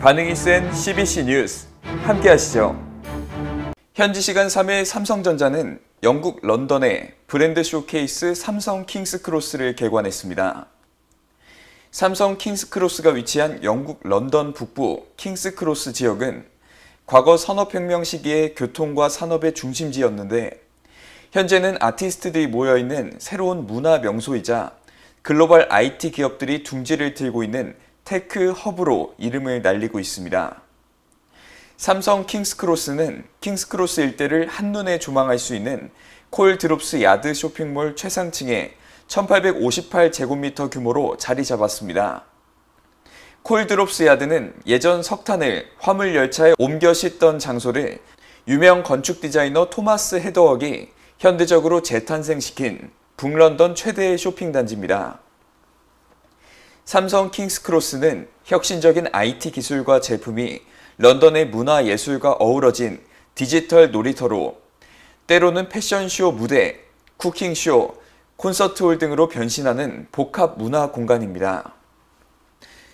반응이 센 CBC 뉴스 함께 하시죠. 현지 시간 3일 삼성전자는 영국 런던에 브랜드 쇼케이스 삼성 킹스크로스를 개관했습니다. 삼성 킹스크로스가 위치한 영국 런던 북부 킹스크로스 지역은 과거 산업혁명 시기에 교통과 산업의 중심지였는데 현재는 아티스트들이 모여있는 새로운 문화 명소이자 글로벌 IT 기업들이 둥지를 들고 있는 테크 허브로 이름을 날리고 있습니다. 삼성 킹스크로스는 킹스크로스 일대를 한눈에 조망할 수 있는 콜드롭스 야드 쇼핑몰 최상층에 1858제곱미터 규모로 자리 잡았습니다. 콜드롭스 야드는 예전 석탄을 화물 열차에 옮겨 싣던 장소를 유명 건축 디자이너 토마스 헤더웍이 현대적으로 재탄생시킨 북런던 최대의 쇼핑단지입니다. 삼성 킹스크로스는 혁신적인 IT 기술과 제품이 런던의 문화 예술과 어우러진 디지털 놀이터로 때로는 패션쇼 무대, 쿠킹쇼, 콘서트홀 등으로 변신하는 복합 문화 공간입니다.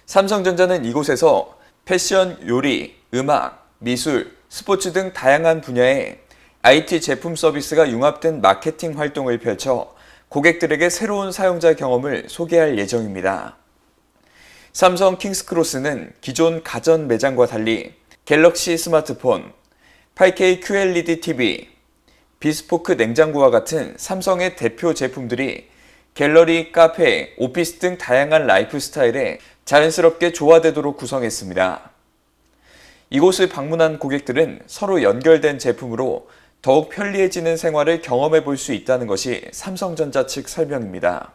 삼성전자는 이곳에서 패션, 요리, 음악, 미술, 스포츠 등 다양한 분야에 IT 제품 서비스가 융합된 마케팅 활동을 펼쳐 고객들에게 새로운 사용자 경험을 소개할 예정입니다. 삼성 킹스크로스는 기존 가전 매장과 달리 갤럭시 스마트폰, 8K QLED TV, 비스포크 냉장고와 같은 삼성의 대표 제품들이 갤러리, 카페, 오피스 등 다양한 라이프 스타일에 자연스럽게 조화되도록 구성했습니다. 이곳을 방문한 고객들은 서로 연결된 제품으로 더욱 편리해지는 생활을 경험해 볼 수 있다는 것이 삼성전자 측 설명입니다.